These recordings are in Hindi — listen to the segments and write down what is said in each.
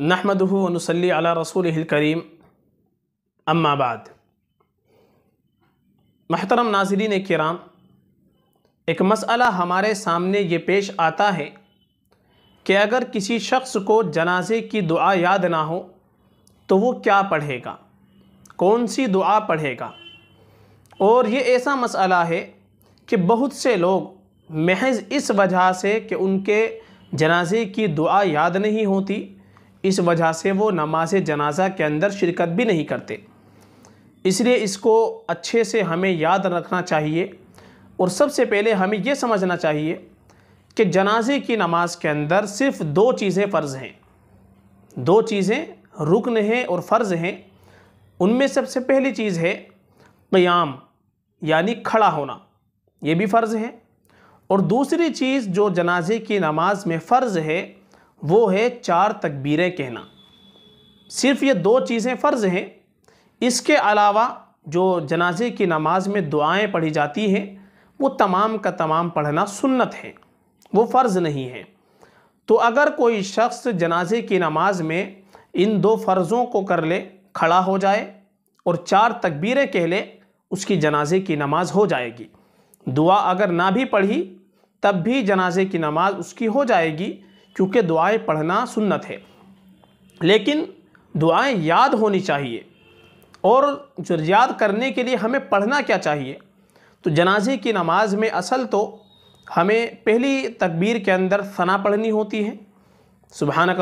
नहमदनसली अला रसूल करीम अम्माबाद महतरम नाजरीन कराम एक मसला हमारे सामने ये पेश आता है कि अगर किसी शख्स को जनाजे की दुआ याद ना हो तो वो क्या पढ़ेगा कौन सी दुआ पढ़ेगा और ये ऐसा मसला है कि बहुत से लोग महज इस वजह से कि उनके जनाजे की दुआ याद नहीं होती इस वजह से वो नमाज जनाजा के अंदर शिरकत भी नहीं करते इसलिए इसको अच्छे से हमें याद रखना चाहिए और सबसे पहले हमें ये समझना चाहिए कि जनाजे की नमाज के अंदर सिर्फ दो चीज़ें फ़र्ज़ हैं दो चीज़ें रुकन हैं और फ़र्ज़ हैं उनमें सबसे पहली चीज़ है क़याम यानी खड़ा होना ये भी फ़र्ज़ है और दूसरी चीज़ जो जनाजे की नमाज में फ़र्ज़ है वो है चार तकबीरें कहना सिर्फ ये दो चीज़ें फ़र्ज़ हैं इसके अलावा जो जनाजे की नमाज में दुआएं पढ़ी जाती हैं वो तमाम का तमाम पढ़ना सुन्नत है वो फ़र्ज़ नहीं है तो अगर कोई शख्स जनाजे की नमाज में इन दो फ़र्ज़ों को कर ले खड़ा हो जाए और चार तकबीरें कह ले उसकी जनाजे की नमाज हो जाएगी दुआ अगर ना भी पढ़ी तब भी जनाजे की नमाज उसकी हो जाएगी क्योंकि दुआएं पढ़ना सुन्नत है लेकिन दुआएं याद होनी चाहिए और जो याद करने के लिए हमें पढ़ना क्या चाहिए तो जनाजे की नमाज में असल तो हमें पहली तकबीर के अंदर सना पढ़नी होती है सुबहानक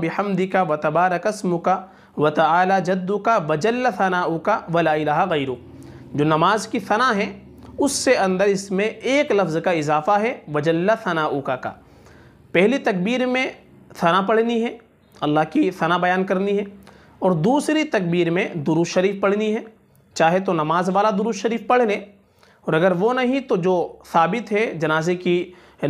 बिहमदी का व तबारकस्म का व तला जद्दू का वजल का वला गैरू जो नमाज की सना है उससे अंदर इसमें एक लफ्ज़ का इजाफ़ा है वजल सनाऊ का पहली तकबीर में सना पढ़नी है अल्लाह की सना बयान करनी है और दूसरी तकबीर में दुरुज शरीफ पढ़नी है चाहे तो नमाज वाला दुरुज शरीफ पढ़ लें और अगर वो नहीं तो जो साबित है जनाजे की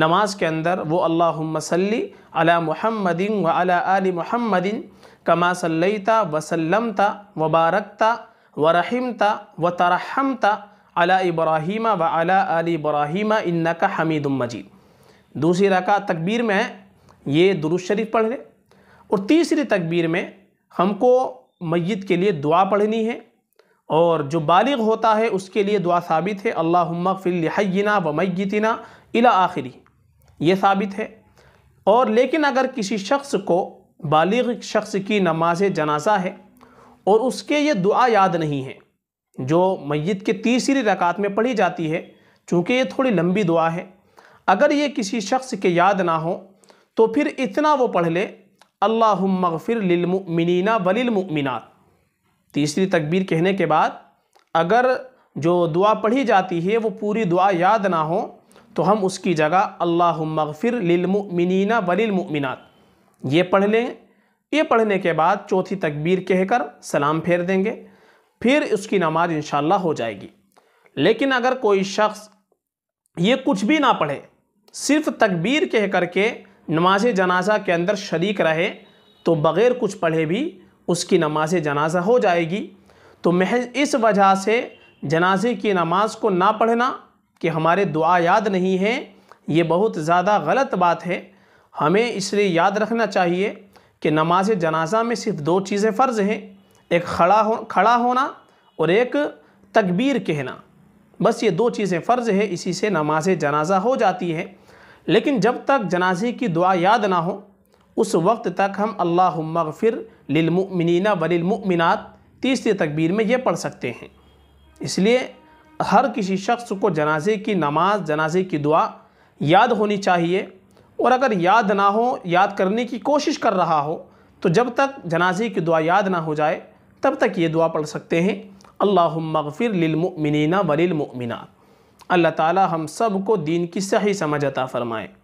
नमाज के अंदर वो अल्लाह सल्ली अला मुहम्मदिन व अला मुहम्मदिन कमा सल्लता वसलमता वबारकता व रहीमता व तरहमता अला इब्राहीम व अला आल इब्राहीम इन्ना का हमीद मजीद दूसरी रका तकबीर में ये दुरुस्त शरीफ पढ़ लें और तीसरी तकबीर में हमको मैत के लिए दुआ पढ़नी है और जो बालग होता है उसके लिए दुआ साबित है अल्लाह फिलहना व मैतना इला आखिरी ये साबित है और लेकिन अगर किसी शख्स को बालग शख्स की नमाज जनाजा है और उसके ये दुआ याद नहीं है जो मैत के तीसरी रकात में पढ़ी जाती है चूँकि ये थोड़ी लंबी दुआ है अगर ये किसी शख्स के याद ना हो तो फिर इतना वो पढ़ ले अल्लाह मगफिर लिलमिनना वलिलमिनत तीसरी तकबीर कहने के बाद अगर जो दुआ पढ़ी जाती है वो पूरी दुआ याद ना हो तो हम उसकी जगह अल्लाह मगफिर लिलमिनना वलिलमिनत ये पढ़ लें ये पढ़ने के बाद चौथी तकबीर कहकर सलाम फेर देंगे फिर उसकी नमाज इन हो जाएगी लेकिन अगर कोई शख्स ये कुछ भी ना पढ़े सिर्फ तकबीर कह करके नमाज जनाजा के अंदर शरीक रहे तो बग़ैर कुछ पढ़े भी उसकी नमाज जनाजा हो जाएगी तो महज इस वजह से जनाजे की नमाज को ना पढ़ना कि हमारे दुआ याद नहीं है ये बहुत ज़्यादा गलत बात है हमें इसलिए याद रखना चाहिए कि नमाज जनाजा में सिर्फ दो चीज़ें फ़र्ज़ हैं एक खड़ा हो खड़ा होना और एक तकबीर कहना बस ये दो चीज़ें फ़र्ज़ है इसी से नमाज जनाजा हो जाती है लेकिन जब तक जनाजे की दुआ याद ना हो उस वक्त तक हम अल्लाह मगफ़िर लिलमिनना वलिलमिनत तीसरी तकबीर में ये पढ़ सकते हैं इसलिए हर किसी शख्स को जनाजे की नमाज जनाजे की दुआ याद होनी चाहिए और अगर याद ना हो याद करने की कोशिश कर रहा हो तो जब तक जनाजे की दुआ याद ना हो जाए तब तक ये दुआ पढ़ सकते हैं अल्लाह मगफ़िर लिलमिनना वलिलमिनत अल्लाह ताला हम सब को दीन की सही समझ अता फ़रमाए